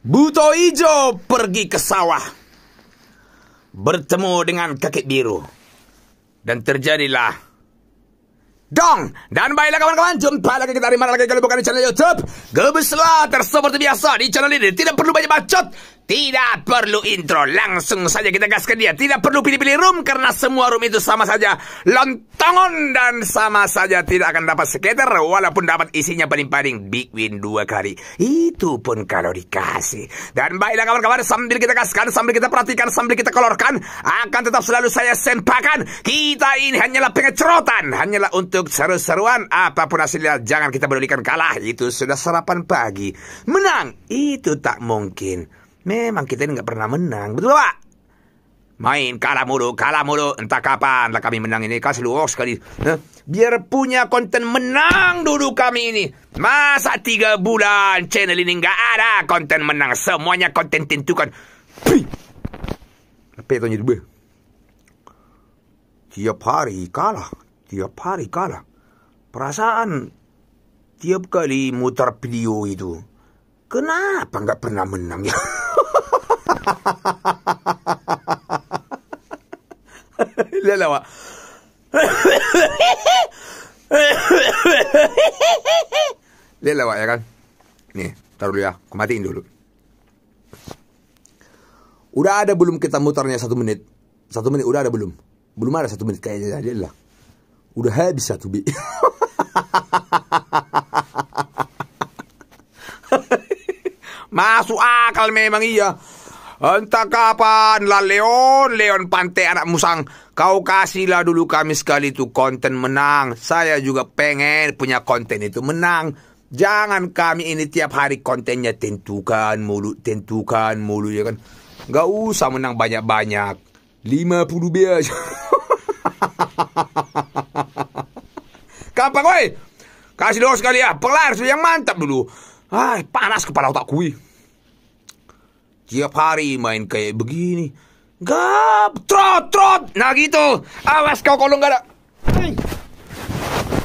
Buto Ijo pergi ke sawah. Bertemu dengan kakek biru. Dan terjadilah. Dong! Dan baiklah kawan-kawan. Jumpa lagi kita hari mana lagi kalau bukan di channel Youtube. Gebeslah seperti biasa di channel ini. Tidak perlu banyak bacot. Tidak perlu intro. Langsung saja kita gaskan dia. Tidak perlu pilih-pilih room. Karena semua room itu sama saja. Lontongon dan sama saja tidak akan dapat skater. Walaupun dapat isinya paling-paling big win dua kali. Itu pun kalau dikasih. Dan baiklah kawan-kawan. Sambil kita gaskan. Sambil kita perhatikan. Sambil kita kolorkan. Akan tetap selalu saya sempakan. Kita ini hanyalah pengecerotan Hanyalah untuk seru-seruan. Apapun hasilnya. Jangan kita berulikan kalah. Itu sudah serap 8 pagi. Menang? Itu tak mungkin. Memang kita ini nggak pernah menang, betul Pak? Main kalah mulu, kalah mulu. Entah kapan lah kami menang ini. Kasih lu sekali. Huh? Biar punya konten menang dulu kami ini. Masa tiga bulan channel ini nggak ada konten menang. Semuanya konten tentukan. Apa yang tanya dulu? Tiap hari kalah. Tiap hari kalah. Perasaan Tiap kali mutar video itu, kenapa nggak pernah menang ya? Lala, Wak. ya kan? Nih, taruh dulu ya. Aku dulu. Udah ada belum kita mutarnya satu menit? Satu menit udah ada belum? Belum ada satu menit kayaknya. lah. Udah habis satu bi. Masuk akal memang iya. Entah kapan lah Leon, Leon Pantai anak musang. Kau kasihlah dulu kami sekali itu konten menang. Saya juga pengen punya konten itu menang. Jangan kami ini tiap hari kontennya tentukan mulu, tentukan mulu ya kan. Gak usah menang banyak-banyak. 50 biar aja. Kapan woi? Kasih dulu sekali ya. Pelar yang mantap dulu. Hai, panas kepala otak kui. Tiap hari main kayak begini. Gap, trot, trot. Nah gitu. Awas kau kalau nggak ada.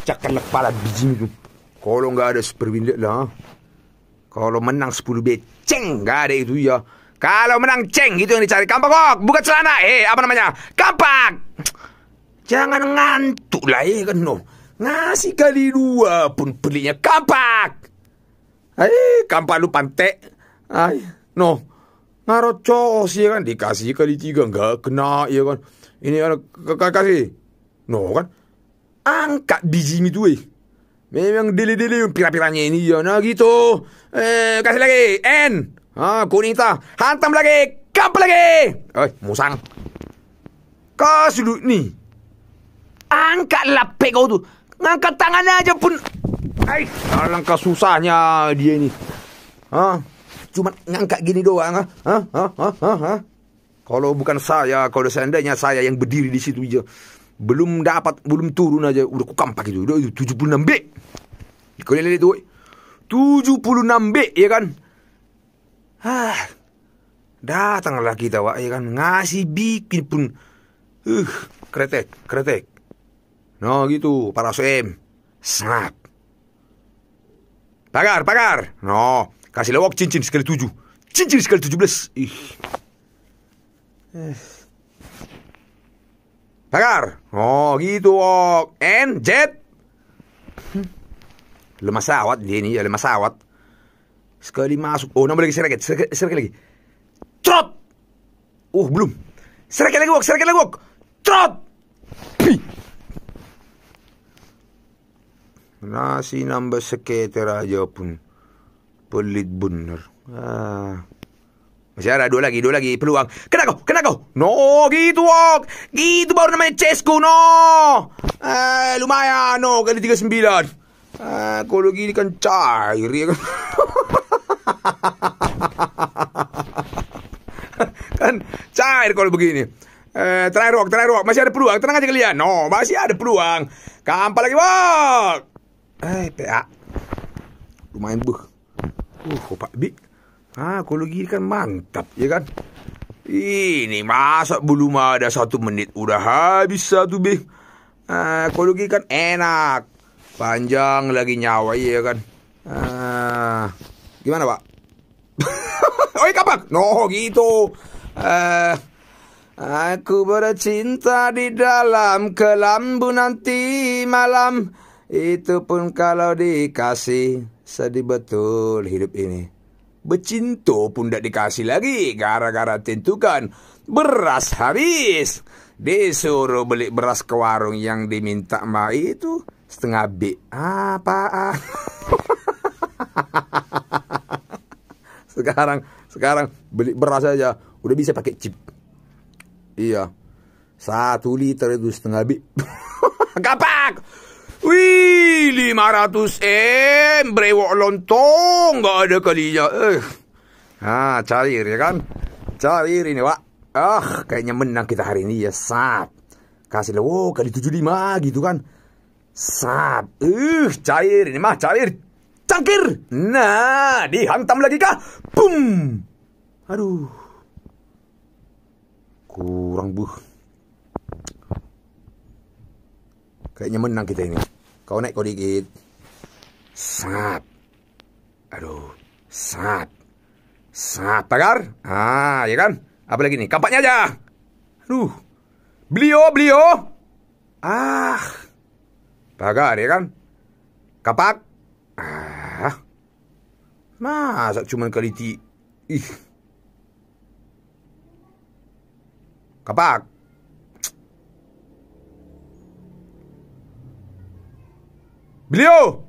Cakar kepala biji itu. Kalau nggak ada super windet lah. Kalau menang 10 ceng. nggak ada itu ya. Kalau menang ceng, itu yang dicari. Kampak kok, buka celana. Eh, apa namanya? Kampak. Jangan ngantuk lah, ya kan no. Ngasih kali dua pun belinya kampak. Hai, kampak lu pantek. Hai, no. Ngarot cos, ya kan? Dikasih kali tiga, enggak kena, ya kan? Ini kan, kasih. No, kan? Angkat biji mi tu, eh. Memang dili-dili pira-piranya ini, ya. Nah, gitu. Eh, kasih lagi. N. Ha, kuning ta. Hantam lagi. Kampak lagi. Eh, musang. Kasih lu ni. Angkat lapik kau tu. Angkat tangan aja pun... alangkah ah, susahnya dia ini. Hah? Cuma ngangkat gini doang, ah? Hah? Hah? Hah? Hah? Ah. Kalau bukan saya, kalau seandainya saya yang berdiri di situ aja, iya. belum dapat, belum turun aja, udah kukampak itu. Udah 76 B. tuh lihat itu, 76 B, ya kan? Hah. Datanglah kita, wak, ya kan? Ngasih bikin pun. Uh, kretek, kretek. Nah gitu, para sem. Snap. Pagar, pagar. No, kasih lewok cincin sekali tujuh. Cincin sekali tujuh belas. Ih. Pagar. Oh, gitu, Wok. And jet. Lemas sawat dia ini, ya, lemas sawat. Sekali masuk. Oh, nambah lagi, serakit. Serakit lagi. Trot. uh belum. Serakit lagi, Wok, Serakit lagi, Wok. Trot. Nasi nambah sekete aja pun pelit bener. Ah. Masih ada dua lagi, dua lagi peluang. Kena kau, kena kau. No, gitu wok. Gitu baru namanya chessku, no. Eh, lumayan, no. Kali tiga sembilan. Eh, kalau gini kan cair. Ya kan? kan? cair kalau begini. Eh, try rock, try rock. Masih ada peluang. Tenang aja kalian. No, masih ada peluang. Kampal lagi, wok. Eh PA. Lumayan buh. Uh, opak bi. Ha, kalau gini kan mantap, ya kan? Ini masa belum ada satu menit udah habis satu bih. Ah, kalau kan enak. Panjang lagi nyawa ya kan. Ah, gimana pak? Oi kapak? No gitu. Eh, aku bercinta di dalam kelambu nanti malam. Itu pun kalau dikasih Sedih betul hidup ini Bercinta pun tak dikasih lagi Gara-gara tentukan Beras habis Disuruh beli beras ke warung yang diminta mak itu Setengah bi Apa? sekarang sekarang beli beras saja Udah bisa pakai chip Iya Satu liter itu setengah bi, Gapak! Gapak! Wih, 500 M, brewok lontong, gak ada kalinya. Eh. Ah, cair ya kan? Cair ini, Pak. Ah, kayaknya menang kita hari ini ya, sap. Kasih lo, oh, kali 75 gitu kan. Sap. uh, eh, cair ini mah, cair. Cangkir. Nah, dihantam lagi kah? Boom. Aduh. Kurang buh. Kayaknya menang kita ini. Kau naik kau dikit Sap Aduh Sap Sap pagar Ah, ha, ya kan Apa lagi ni Kampaknya aja Aduh Beliau, beliau Ah Pagar ya kan Kapak Ah Masa cuma kaliti Ih Kapak Beliau.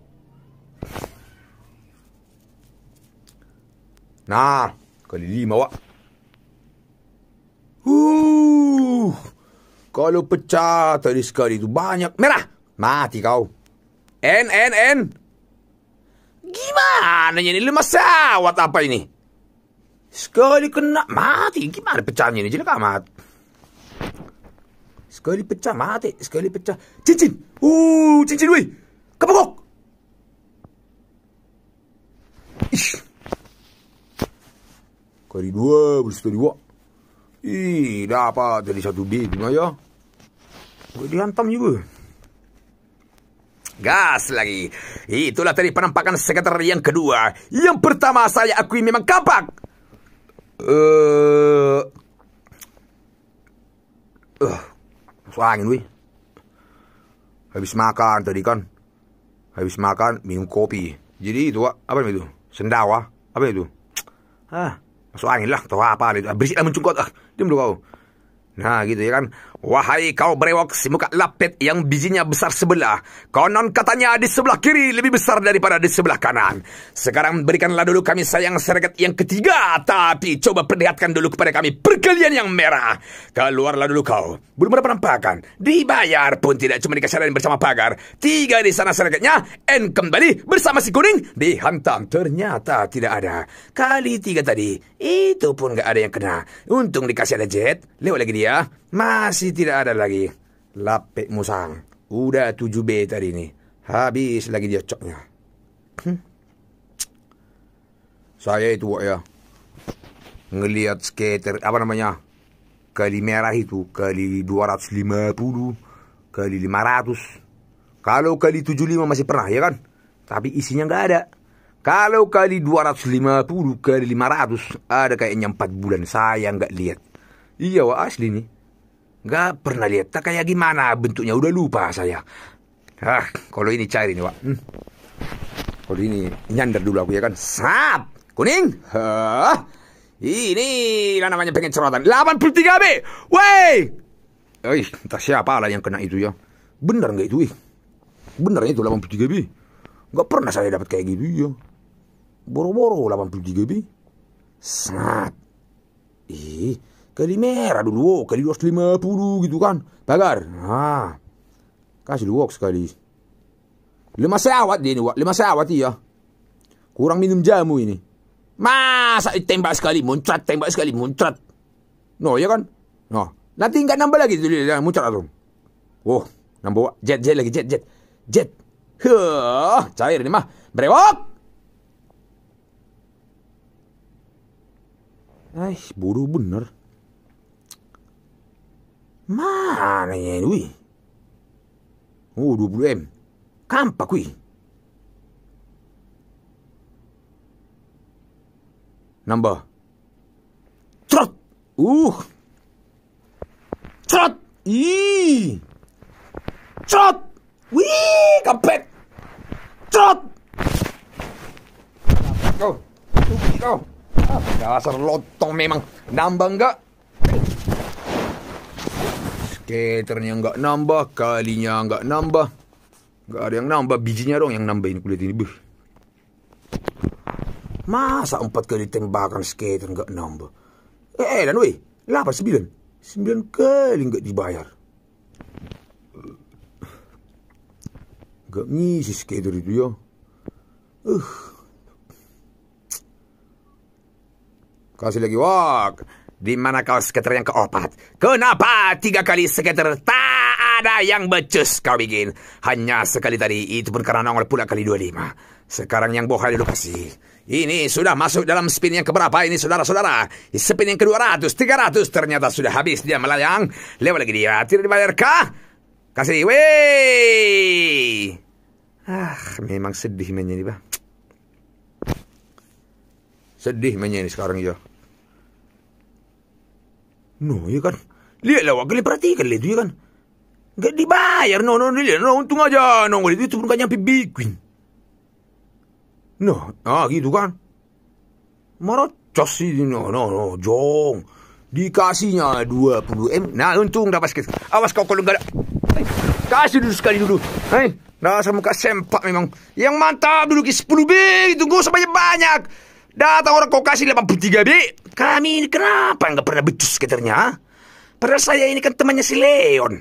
Nah, kali lima awak. Uh, kalau pecah tadi sekali itu banyak. Merah, mati kau. N, N, N. Gimana ini lemas awat apa ini? Sekali kena mati. Gimana pecahnya ini? jadi amat. Sekali pecah mati. Sekali pecah. Cincin. Uh, cincin weh. Kebekok. Ih. Kali dua, bersekali dua. Ih, dapat jadi satu B cuma ya. Gue dihantam juga. Gas lagi. Itulah tadi penampakan sekretar yang kedua. Yang pertama saya akui memang kapak. Eh, uh, uh, angin, wih. Habis makan tadi kan habis makan minum kopi jadi itu apa itu sendawa apa itu ah masuk angin lah atau apa itu berisik lah mencungkot ah diam dulu kau Nah gitu ya kan Wahai kau brewok si muka lapet yang bijinya besar sebelah Konon katanya di sebelah kiri lebih besar daripada di sebelah kanan Sekarang berikanlah dulu kami sayang seregat yang ketiga Tapi coba perlihatkan dulu kepada kami perkelian yang merah Keluarlah dulu kau Belum ada penampakan Dibayar pun tidak cuma dikasih bersama pagar Tiga di sana seregatnya en kembali bersama si kuning Dihantam ternyata tidak ada Kali tiga tadi itu pun gak ada yang kena. Untung dikasih ada jet. Lewat lagi dia. Masih tidak ada lagi. lapik musang. Udah 7B tadi ini. Habis lagi dia coknya. Hmm. Saya itu wak ya. Ngeliat skater. Apa namanya? Kali merah itu. Kali 250. Kali 500. Kalau kali 75 masih pernah ya kan? Tapi isinya nggak ada. Kalau kali 250 kali 500 ada kayaknya 4 bulan saya nggak lihat. Iya wah asli nih. Nggak pernah lihat tak kayak gimana bentuknya udah lupa saya. Ah, kalau ini cair ini, wah. Hmm. Kalau ini nyandar dulu aku ya kan. Sap, kuning. Hah. Ini lah namanya pengen cerotan. 83 B. Woi. Eh, entah siapa lah yang kena itu ya. Benar nggak itu, eh? Benar itu 83 B. Nggak pernah saya dapat kayak gitu ya boro-boro 83 bi sangat ih kali merah dulu wow, oh, kali 250 gitu kan bagar, nah kasih dulu sekali lima sawat dia ini lima sawat iya kurang minum jamu ini masa tembak sekali muncrat tembak sekali muncrat no ya kan no nanti nggak nambah lagi tuh dia muncrat tuh oh nambah jet jet lagi jet jet jet Huh, cair ini mah. Brewok! Eh, bodoh bener. Mana ya ini? Oh, 20 M. Kampa kui. Nambah. Trot. Uh. Trot. Ih. Trot. Wih, kampet. Trot. Go. Go. Dasar lotong memang. Nambah enggak? Skaternya enggak nambah. Kalinya enggak nambah. Enggak ada yang nambah. Bijinya dong yang nambah ini kulit ini. Buh. Masa empat kali tembakan skater enggak nambah? Eh, eh dan weh. Lapan sembilan. Sembilan kali enggak dibayar. Enggak ngisi skater itu ya. Uh, Kasih lagi walk. Di mana kau skater yang keempat? Kenapa tiga kali skater tak ada yang becus kau bikin? Hanya sekali tadi, itu pun karena nongol pula kali dua lima. Sekarang yang bohong di lokasi. Ini sudah masuk dalam spin yang keberapa ini saudara-saudara? Spin yang ke-200, 300 ternyata sudah habis dia melayang. Lewat lagi dia, tidak dibayar kah? Kasih, wey! Ah, memang sedih mainnya ini, Bah. Sedih mainnya sekarang, ya. No, ya kan? Lihatlah awak kali perhatikan lah itu, ya kan? Gak dibayar, no, no, lihat, no, untung aja, no, itu pun gak nyampe bikin. No, ah gitu kan? marah sih, no, no, no, jong. Dikasihnya 20 M. Nah, untung dapat sikit. Awas kau kalau gak ada. Kasih dulu sekali dulu. Hei, dasar muka sempak memang. Yang mantap dulu kis 10 B, tunggu sebanyak-banyak. Datang orang kau kasih 83 bi Kami ini kenapa nggak pernah becus skaternya Padahal saya ini kan temannya si Leon.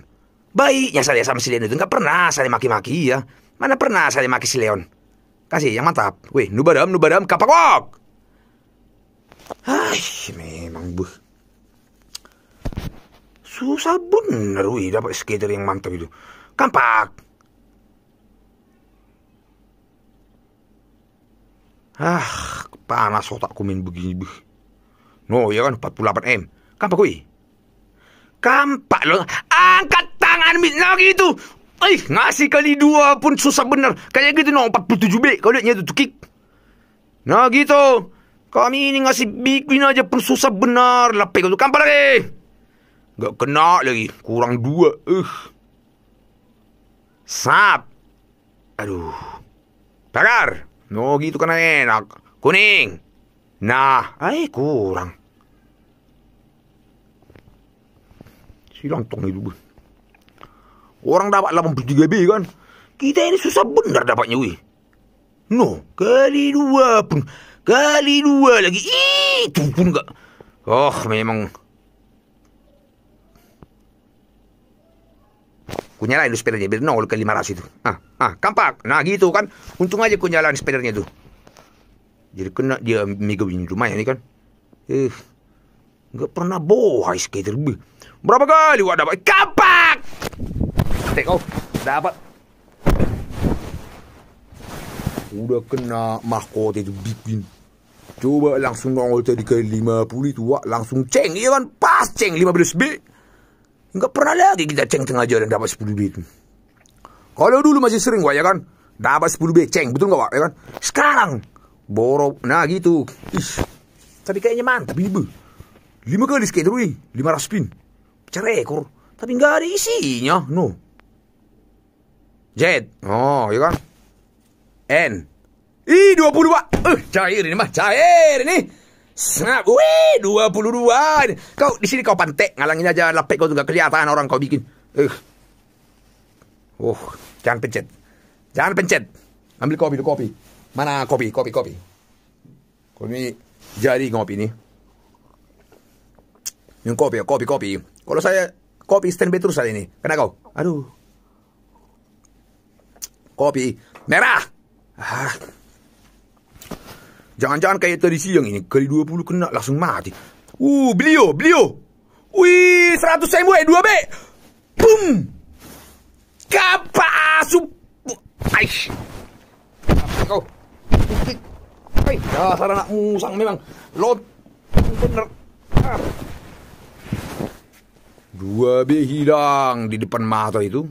Baiknya saya sama si Leon itu nggak pernah saya maki-maki ya. Mana pernah saya maki si Leon. Kasih yang mantap. Weh, nubadam, nubadam, kapakok. Hai, memang buh. Susah bener, wih, dapat skater yang mantap itu. Kampak. Ah, panas otakku main begini. No, ya kan 48 M. Kampak kui. Kampak lo. Angkat tangan mit Nah gitu. Eh, ngasih kali dua pun susah benar. Kayak gitu no 47 B kau lihatnya itu kick. Nah gitu. Kami ini ngasih bikin aja pun susah benar. Lapik untuk kampak lagi. Gak kena lagi. Kurang dua. Eh. Sap. Aduh. Pagar. No gitu kan enak. Kuning. Nah, ay kurang. Silang tong itu. Orang dapat 83 B kan. Kita ini susah benar dapatnya wih. No, kali dua pun. Kali dua lagi. Itu pun enggak. Oh, memang Kunyalah itu sepedanya biar nol ke 500 itu. Ah, ah, kampak. Nah gitu kan. Untung aja kunyalan anu sepedanya itu. Jadi kena dia megawin rumah ini kan. Eh, nggak pernah bohai skater. Berapa kali gua dapat? Kampak! Take off. Dapat. Udah kena mahkota itu bikin. Coba langsung nongol tadi ke 50 itu. Wah, langsung ceng. Iya kan? Pas ceng 15 B. Enggak pernah lagi kita ceng tengah jalan dapat 10 bit. Kalau dulu masih sering gua ya kan. Dapat 10 bit ceng betul nggak pak ya kan. Sekarang borok nah gitu. Tapi kayaknya mantap ibu. Lima kali skater wih. Lima ratus pin. Pecah rekor. Tapi nggak ada isinya. No. Jet. Oh ya kan. N. Ih 20 Wak. Eh uh, cair ini mah. Cair ini. Snap. Weh, 22. Kau di sini kau pantek. Ngalangin aja lapek kau juga kelihatan orang kau bikin. Uh. Oh, jangan pencet. Jangan pencet. Ambil kopi, kopi. Mana kopi, kopi, kopi. Kau ini jari kopi nih. Ini kopi, kopi, kopi. Kalau saya kopi stand by terus hari ini. Kena kau. Aduh. Kopi merah. Ah. Jangan-jangan kayak tadi siang ini kali 20 kena langsung mati. Uh, beliau, beliau. Wih, 100 sen eh 2B. Boom. Kapa su. Aish. Kau. Hai, dasar anak musang memang. Lot. Bener. Ah. Dua B hilang di depan mata itu.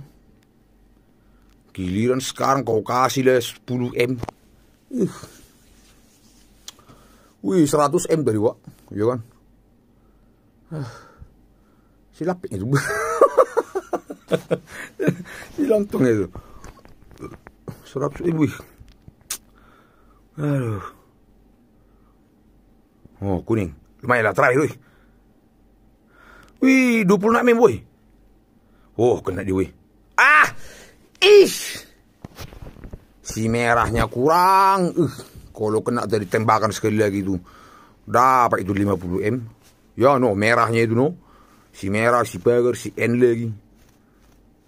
Giliran sekarang kau kasih deh 10 M. Uh. Wih, 100 M tadi, Wak. Iya kan? Ah, silapik itu. Silantong itu. 100 M, wih. Aduh. Oh, kuning. Lumayan lah, terakhir, wih. Wih, 26 M, wih. Oh, kena di, wih. Ah! Ish! Si merahnya kurang. Uh. Kalau kena dari tembakan sekali lagi itu dapat itu 50 M. Ya no, merahnya itu no. Si merah, si pagar, si N lagi.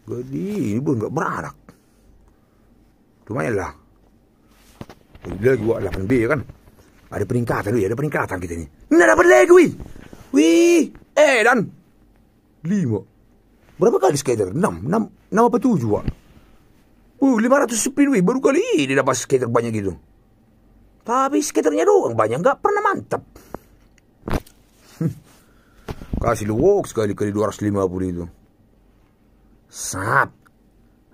Jadi ini pun nggak beranak. Lumayan lah. Jadi lagi buat 8B kan. Ada peningkatan ya, ada peningkatan kita ini. Nggak dapat lagi wih. Wih, eh dan 5. Berapa kali skater? Enam, enam, enam apa tujuh wah. Uh, 500 sepuluh wih, baru kali ini dapat skater banyak gitu. Tapi sekitarnya doang, banyak gak pernah mantap. Kasih lu walk sekali kali 250 itu. Sap.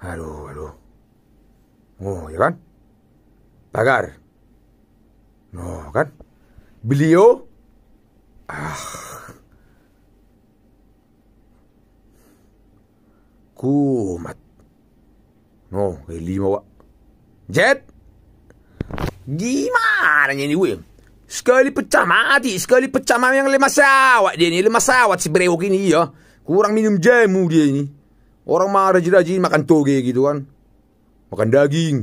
Aduh, aduh. Oh, ya kan? Pagar. No, kan? Beliau ah. Kumat. No, lima Pak. Jet. Gimana ini weh? Sekali pecah mati, sekali pecah yang lemas sawat dia ini lemas sawat si brewok ini ya. Kurang minum jamu dia ini. Orang mah rajin-rajin makan toge gitu kan. Makan daging.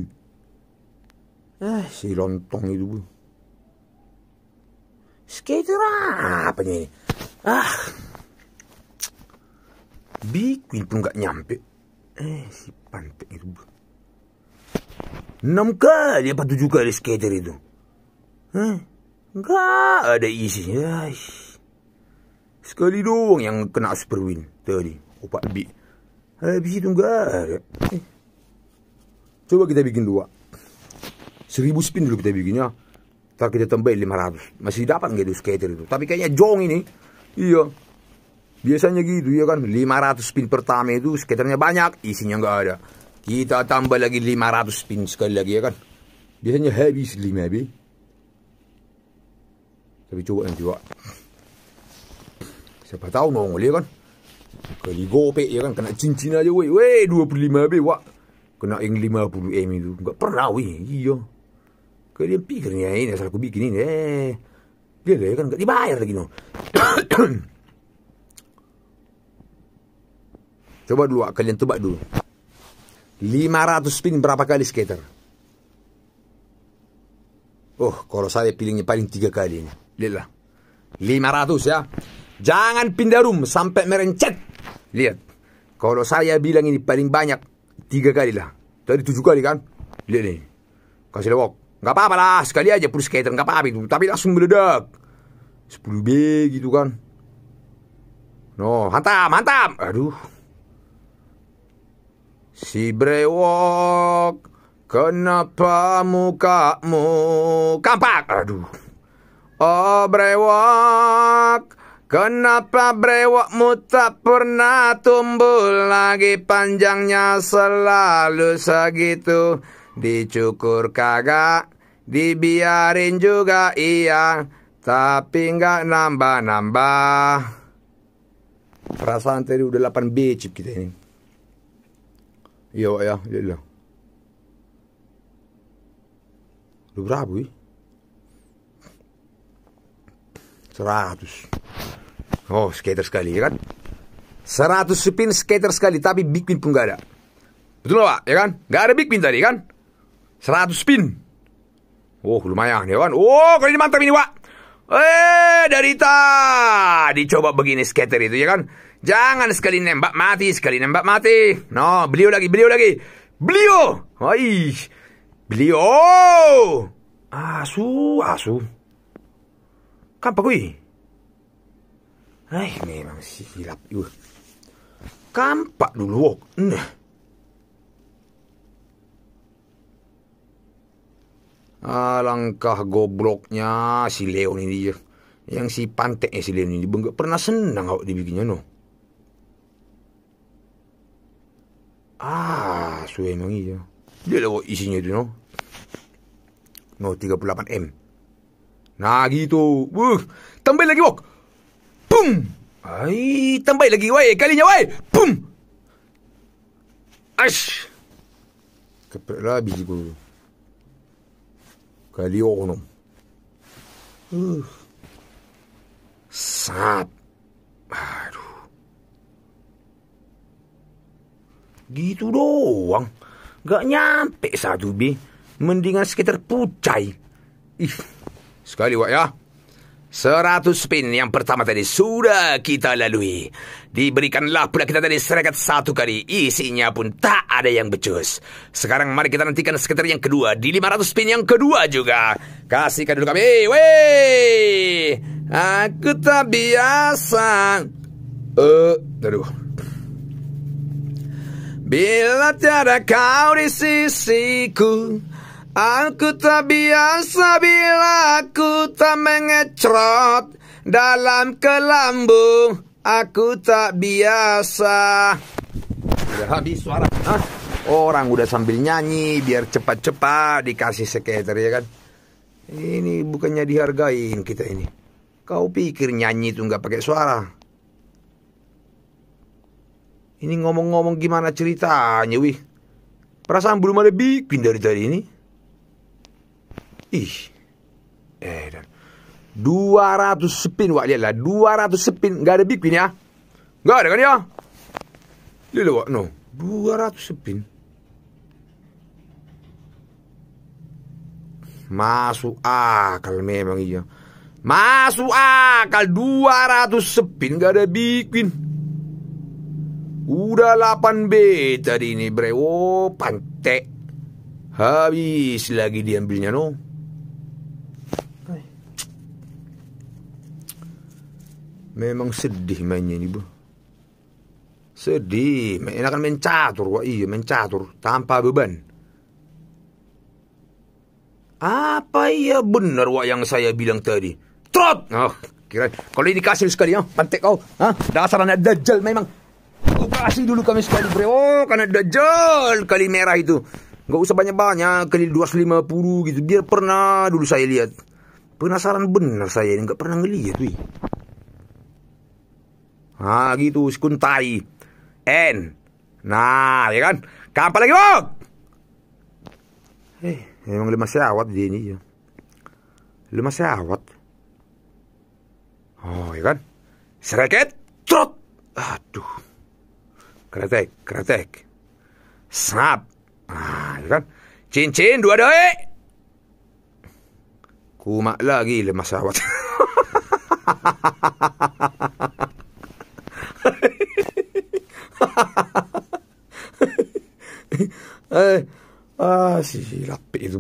Eh, si lontong itu. Bu. Skater apa nih Ah. Bikin pun gak nyampe. Eh, si pantai itu. Bu. Enam kali apa juga kali skater itu. Hah? Enggak ada isi. Sekali doang yang kena super win tadi. Opak B. Habis itu enggak ada. Eh. Coba kita bikin dua. Seribu spin dulu kita bikinnya. Ntar kita tambahin ratus Masih dapat nggak itu skater itu? Tapi kayaknya jong ini. Iya. Biasanya gitu ya kan. lima ratus spin pertama itu skaternya banyak. Isinya nggak ada. Kita tambah lagi 500 spin sekali lagi ya kan. Biasanya habis 5 habis. Tapi cuba nanti buat. Siapa tahu nak boleh ya kan. Kali gopek ya kan. Kena cincin aja weh. Weh 25 habis buat. Kena yang 50M itu. Enggak pernah weh. Iya. Kali yang pikir ni ini. Asal aku bikin ini. Eh. Dia dah ya kan. Enggak dibayar lagi no. Coba dulu. Kalian tebak dulu. 500 spin berapa kali skater? Oh, kalau saya pilihnya paling tiga kali ini. Lihatlah. 500 ya. Jangan pindah room sampai merencet. Lihat. Kalau saya bilang ini paling banyak, tiga kali lah. Tadi tujuh kali kan? Lihat nih. Kasih lewok. Gak apa-apa lah, sekali aja pun skater, gak apa-apa itu. Tapi langsung meledak. 10B gitu kan. No, mantap mantap. Aduh. Si brewok, kenapa mukamu kampak? Aduh. Oh brewok, Kenapa brewokmu tak pernah tumbuh lagi panjangnya selalu segitu Dicukur kagak, dibiarin juga iya Tapi nggak nambah-nambah Perasaan tadi udah 8 cip kita ini Jo, ya. Iya, iya. er berapa, Wih? Seratus. Oh, skater sekali, ya kan? Seratus spin skater sekali, tapi big pin pun gak ada. Betul pak, ya kan? Gak ada big pin tadi, kan? Seratus spin Oh, lumayan, ya kan? Oh, kali ini mantap ini, Pak. Eh, dari tadi coba begini skater itu, ya kan? Jangan sekali nembak mati, sekali nembak mati. No, beliau lagi, beliau lagi. Beliau. Oi. Beliau. Asu, asu. Kan kui. Ai, memang silap ieu. Kampak dulu. Nah. Alangkah ah, gobloknya si Leon ini dia. Ya. Yang si panteknya eh, si Leon ini. Enggak pernah senang awak dibikinnya no. Ah, suai memang iya. Dia lah isinya tu, no. No, 38M. Nah, gitu. Uh, tambah lagi, wok. Pum! Ai, tambah lagi, Kali Kalinya, wai. Pum! Ash! Keprek lah biji ku. Kali orang no. Uh. Sap. Ah. Gitu doang. Gak nyampe satu bi. Mendingan sekitar pucai. Ih, sekali wak ya. Seratus pin yang pertama tadi sudah kita lalui. Diberikanlah pula kita tadi serikat satu kali. Isinya pun tak ada yang becus. Sekarang mari kita nantikan sekitar yang kedua. Di lima ratus pin yang kedua juga. Kasihkan dulu kami. Wey! Aku tak biasa. Eh, uh, aduh. Bila tiada kau di sisiku Aku tak biasa bila aku tak mengecrot Dalam kelambu Aku tak biasa Udah habis suara Hah? Orang udah sambil nyanyi Biar cepat-cepat dikasih skater ya kan Ini bukannya dihargain kita ini Kau pikir nyanyi itu nggak pakai suara ini ngomong-ngomong gimana ceritanya, wih. Perasaan belum ada bikin dari tadi ini. Ih. Eh, dan 200 spin, Wak. Lihatlah, 200 spin. gak ada bikin ya. Gak ada kan ya? Lihatlah, Wak. No. 200 spin. Masuk akal memang iya. Masuk akal 200 spin gak ada bikin. Udah 8B tadi ini bre. Oh, pantek. Habis lagi diambilnya no. Memang sedih mainnya ini bro. Sedih. Enakan main catur. Wah iya main catur. Tanpa beban. Apa iya benar wah yang saya bilang tadi? Trot! Oh, ah, kira kalau ini kasih sekali ya, pantek kau. Oh. Dasar anak dajjal memang kasih dulu kami sekali bro oh, karena dajjal kali merah itu nggak usah banyak-banyak kali 250 gitu biar pernah dulu saya lihat penasaran benar saya ini nggak pernah ngelihat wih ah gitu sekuntai n nah ya kan kapan lagi bok eh emang lemah syawat dia ini ya lemah syawat oh ya kan sereket trot kretek, kretek. Snap. Ah, kan? Cincin dua duit. Ku mak lagi le masa awak. eh, ah, si lapik tu.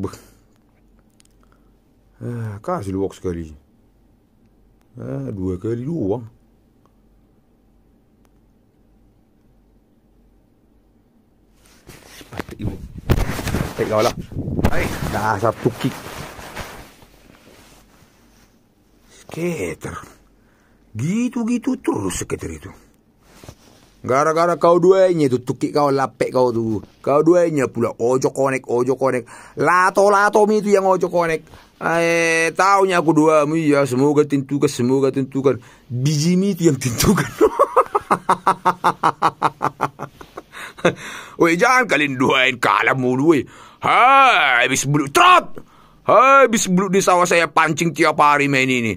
Eh, kasih luok sekali. Eh, dua kali luang. Pati mo. lah. wala. dah satu kick. Skater. Gitu-gitu terus skater itu. Gara-gara kau duanya itu tukik kau lapek kau tuh. Kau duanya pula ojo konek, ojo konek. Lato-lato mi itu yang ojo konek. Eh, taunya aku dua mi ya semoga tentukan, semoga tentukan. Biji mi itu yang tentukan. Weh, jangan kalian duain kalah mulu, weh. Hai, habis belut trot. Hai, habis belut di sawah saya pancing tiap hari main ini.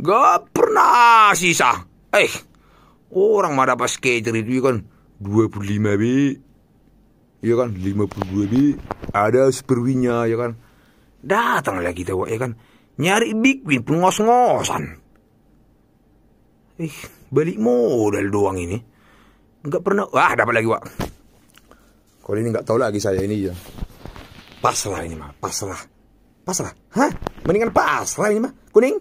Gak pernah sisa. Eh, orang mah dapat skater itu ya kan 25 bi. iya kan, 52 bi. Ada seperwinya ya kan. Datang lagi tahu, ya kan. Nyari big win pun ngos-ngosan. Eh balik modal doang ini. Enggak pernah. Wah, dapat lagi, Wak. Kalau ini enggak tahu lagi saya ini ya. Pasrah ini mah, pasrah. Pasrah. Hah? Mendingan pasrah ini mah. Kuning.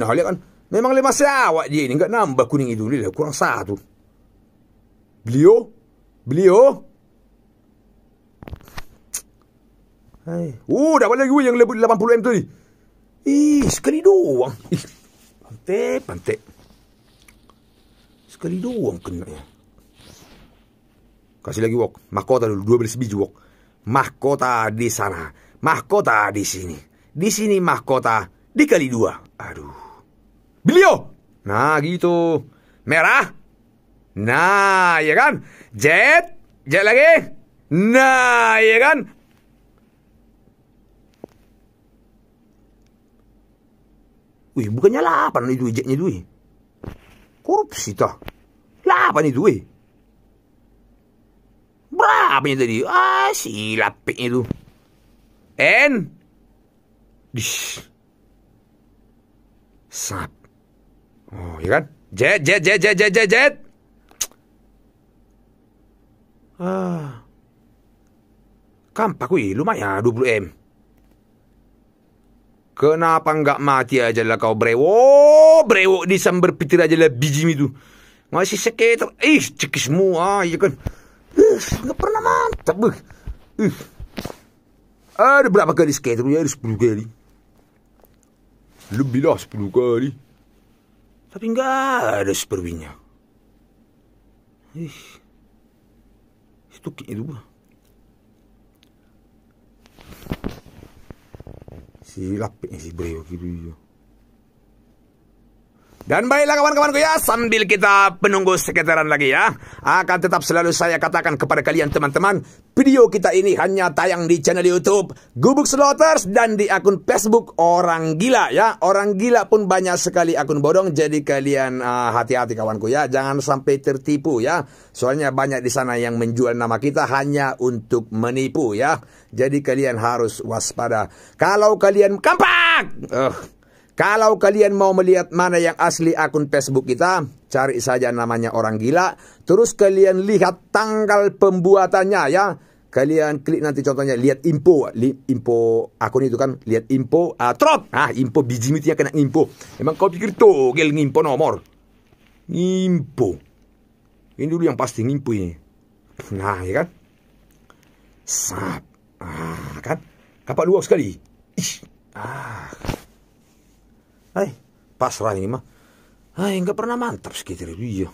Nah, lihat kan. Memang lima awak dia ini enggak nambah kuning itu lah kurang satu. Beliau? Beliau? Hai. Uh, dah balik lagi yang lebih 80 M tadi. Ih, sekali doang. Pantai, pantai. Sekali doang kena ya. Kasih lagi wok. Mahkota dulu, dua belas biji wok. Mahkota di sana. Mahkota di sini. Di sini mahkota dikali dua. Aduh. Beliau. Nah gitu. Merah. Nah, ya kan? Jet. Jet lagi. Nah, ya kan? Wih, bukannya lapan itu ejeknya duit. Korupsi toh. lapan itu duit. Berapanya tadi? Ah, si lapiknya itu. And. Dish. Sap. Oh, ya kan? Jet, jet, jet, jet, jet, jet, jet. Ah. Kampak weh, lumayan 20M. Kenapa enggak mati aja lah kau brewok, oh, brewok sambar pitir aja lah biji itu. Masih sekitar, ih cekis semua, ya kan. Ih, nggak pernah mantap, Ih. Ada berapa kali skate ya? Ada 10 kali. Lebih lah 10 kali. Tapi enggak ada seperwinya. Ih. Itu kek itu pun. Si lapik si beri begitu. Ya. Dan baiklah kawan-kawanku ya, sambil kita menunggu sekitaran lagi ya, akan tetap selalu saya katakan kepada kalian teman-teman, video kita ini hanya tayang di channel YouTube Gubuk Sloters dan di akun Facebook Orang Gila ya. Orang Gila pun banyak sekali akun bodong, jadi kalian ah, hati-hati uh, kawanku ya, jangan sampai tertipu ya. Soalnya banyak di sana yang menjual nama kita hanya untuk menipu ya. Jadi kalian harus waspada. Kalau kalian kampak, uh, kalau kalian mau melihat mana yang asli akun Facebook kita, cari saja namanya orang gila. Terus kalian lihat tanggal pembuatannya ya. Kalian klik nanti contohnya, lihat info. li, info akun itu kan, lihat info uh, ah, trot. Ah, info biji yang kena info. Emang kau pikir togel ngimpo nomor? Ngimpo. Ini dulu yang pasti ngimpo ini. Nah, ya kan? Sap. Ah, kan? Kapak luar sekali. Ish. Ah hei pasrah ini mah. Eh, nggak pernah mantap sekitar itu iya.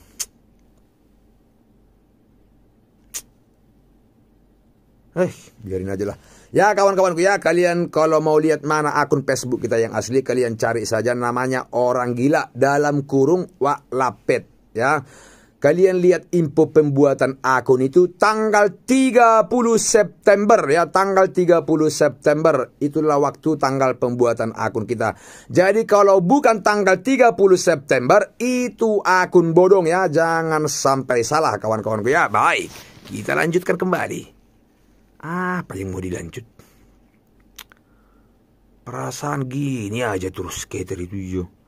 Eh, biarin aja lah. Ya kawan-kawanku ya, kalian kalau mau lihat mana akun Facebook kita yang asli, kalian cari saja namanya orang gila dalam kurung Wak Lapet ya. Kalian lihat info pembuatan akun itu tanggal 30 September ya, tanggal 30 September itulah waktu tanggal pembuatan akun kita. Jadi kalau bukan tanggal 30 September itu akun bodong ya, jangan sampai salah kawan-kawanku ya. Baik, kita lanjutkan kembali. Apa yang mau dilanjut? Perasaan gini aja terus skater itu yuk. Iya.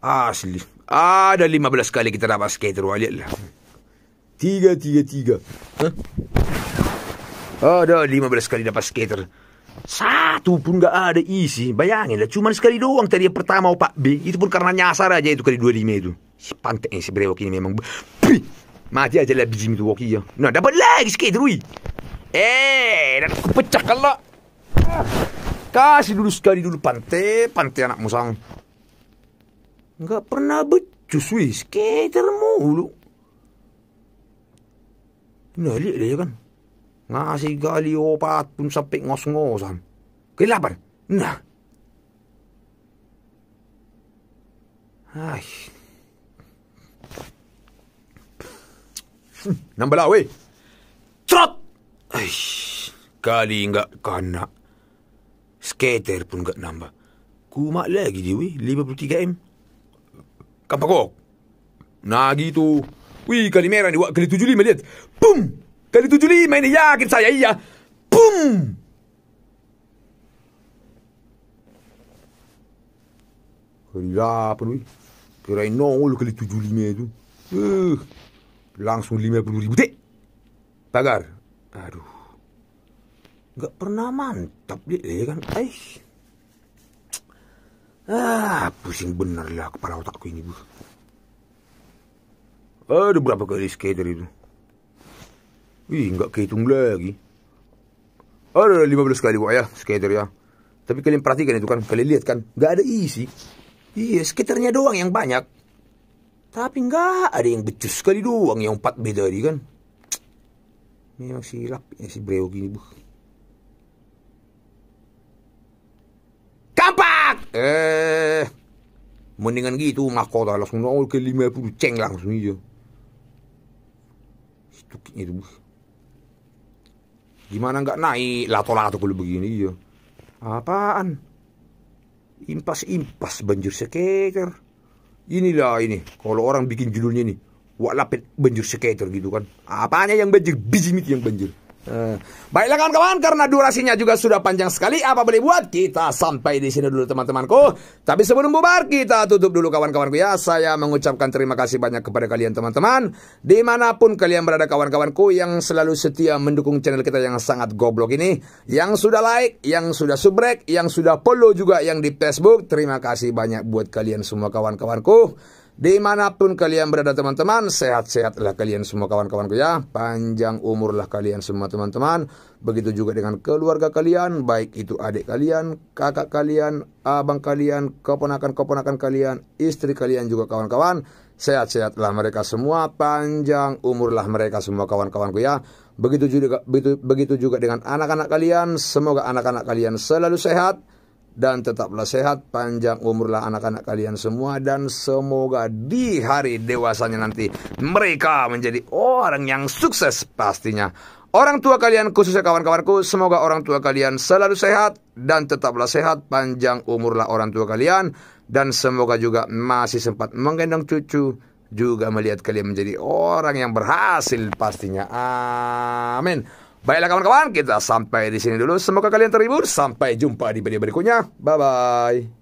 Ah, asli. Ada ah, lima belas kali kita dapat skater wallet lah. Tiga, tiga, tiga. Ha? Ada ah, lima belas kali dapat skater. Satu pun tidak ada isi. Bayanginlah. Cuma sekali doang tadi yang pertama o Pak B. Itu pun karena nyasar aja itu kali dua lima itu. Si pantai yang si brewok ini memang. Pih! Mati aja lah biji itu wakil ya. Nah, dapat lagi skater wih. Eh, dah aku pecah kalau. Kasih dulu sekali dulu pantai. Pantai anak musang. Enggak pernah becusui sikit termulu. Nalik dia kan. Ngasih gali opat pun sampai ngos-ngosan. Gelap kan? Nah. Hai. Nambah lah weh. Trot! Aish. Kali enggak kena. Skater pun enggak nambah. Kumat lagi dia weh. 53M. 53M. kapakok. Nah gitu. Wih kali merah nih, kali kali lima lihat. Pum Kali tujuh lima ini yakin saya iya. Boom! Kali 8 wih. Kirain nol kali tujuh lima itu. Uh, eh, langsung puluh ribu deh. Pagar. Aduh. Gak pernah mantap dia eh, kan. Aish. Ah, pusing bener lah kepala otakku ini, Bu. Ada berapa kali skater itu? Ih, nggak kehitung lagi. Ada 15 kali, Bu, ya, skater ya. Tapi kalian perhatikan itu kan, kalian lihat kan, nggak ada isi. Iya, skaternya doang yang banyak. Tapi nggak ada yang becus sekali doang yang empat beda tadi kan. Memang silap ya si Breo gini, Bu. Kampai! Eh, mendingan gitu mahkota langsung nongol oh, ke 50 ceng langsung aja. Iya. Stuknya itu. Gimana nggak naik lato-lato kalau begini ya? Apaan? Impas-impas banjir sekeker. Inilah ini, kalau orang bikin judulnya nih, lapet banjir sekeker gitu kan. Apanya yang banjir? Bijimit yang banjir. Eh, baiklah kawan-kawan karena durasinya juga sudah panjang sekali apa boleh buat kita sampai di sini dulu teman-temanku tapi sebelum bubar kita tutup dulu kawan-kawanku ya saya mengucapkan terima kasih banyak kepada kalian teman-teman dimanapun kalian berada kawan-kawanku yang selalu setia mendukung channel kita yang sangat goblok ini yang sudah like yang sudah subrek yang sudah follow juga yang di Facebook terima kasih banyak buat kalian semua kawan-kawanku Dimanapun kalian berada teman-teman, sehat-sehatlah kalian semua kawan-kawanku ya. Panjang umurlah kalian semua teman-teman. Begitu juga dengan keluarga kalian, baik itu adik kalian, kakak kalian, abang kalian, keponakan-keponakan kalian, istri kalian juga kawan-kawan. Sehat-sehatlah mereka semua, panjang umurlah mereka semua kawan-kawanku ya. Begitu juga begitu, begitu juga dengan anak-anak kalian, semoga anak-anak kalian selalu sehat dan tetaplah sehat, panjang umurlah anak-anak kalian semua dan semoga di hari dewasanya nanti mereka menjadi orang yang sukses pastinya. Orang tua kalian khususnya kawan-kawanku semoga orang tua kalian selalu sehat dan tetaplah sehat panjang umurlah orang tua kalian dan semoga juga masih sempat menggendong cucu juga melihat kalian menjadi orang yang berhasil pastinya. Amin. Baiklah kawan-kawan, kita sampai di sini dulu. Semoga kalian terhibur. Sampai jumpa di video berikutnya. Bye-bye.